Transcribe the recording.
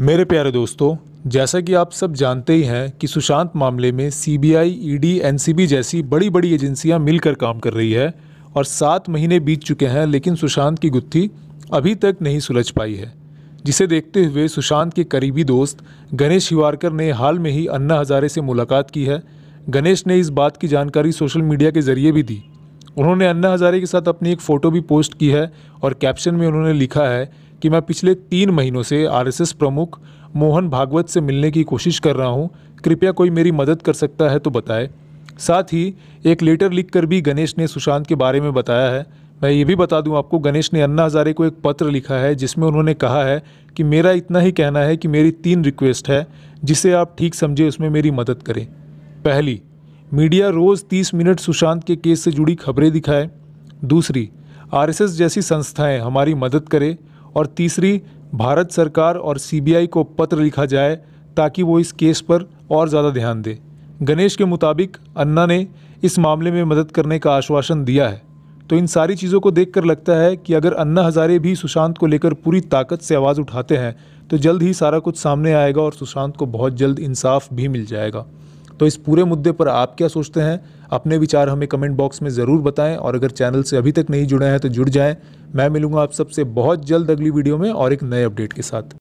मेरे प्यारे दोस्तों जैसा कि आप सब जानते ही हैं कि सुशांत मामले में सीबीआई, ईडी, एनसीबी जैसी बड़ी बड़ी एजेंसियां मिलकर काम कर रही है और सात महीने बीत चुके हैं लेकिन सुशांत की गुत्थी अभी तक नहीं सुलझ पाई है जिसे देखते हुए सुशांत के करीबी दोस्त गणेश हिवारकर ने हाल में ही अन्ना हज़ारे से मुलाकात की है गणेश ने इस बात की जानकारी सोशल मीडिया के ज़रिए भी दी उन्होंने अन्ना हज़ारे के साथ अपनी एक फ़ोटो भी पोस्ट की है और कैप्शन में उन्होंने लिखा है कि मैं पिछले तीन महीनों से आरएसएस प्रमुख मोहन भागवत से मिलने की कोशिश कर रहा हूँ कृपया कोई मेरी मदद कर सकता है तो बताए साथ ही एक लेटर लिखकर भी गणेश ने सुशांत के बारे में बताया है मैं ये भी बता दूं आपको गणेश ने अन्ना हज़ारे को एक पत्र लिखा है जिसमें उन्होंने कहा है कि मेरा इतना ही कहना है कि मेरी तीन रिक्वेस्ट है जिसे आप ठीक समझे उसमें मेरी मदद करें पहली मीडिया रोज़ तीस मिनट सुशांत के केस से जुड़ी खबरें दिखाए दूसरी आरएसएस जैसी संस्थाएं हमारी मदद करें और तीसरी भारत सरकार और सीबीआई को पत्र लिखा जाए ताकि वो इस केस पर और ज़्यादा ध्यान दे गणेश के मुताबिक अन्ना ने इस मामले में मदद करने का आश्वासन दिया है तो इन सारी चीज़ों को देखकर लगता है कि अगर अन्ना हज़ारे भी सुशांत को लेकर पूरी ताकत से आवाज़ उठाते हैं तो जल्द ही सारा कुछ सामने आएगा और सुशांत को बहुत जल्द इंसाफ भी मिल जाएगा तो इस पूरे मुद्दे पर आप क्या सोचते हैं अपने विचार हमें कमेंट बॉक्स में ज़रूर बताएं और अगर चैनल से अभी तक नहीं जुड़े हैं तो जुड़ जाएं मैं मिलूंगा आप सबसे बहुत जल्द अगली वीडियो में और एक नए अपडेट के साथ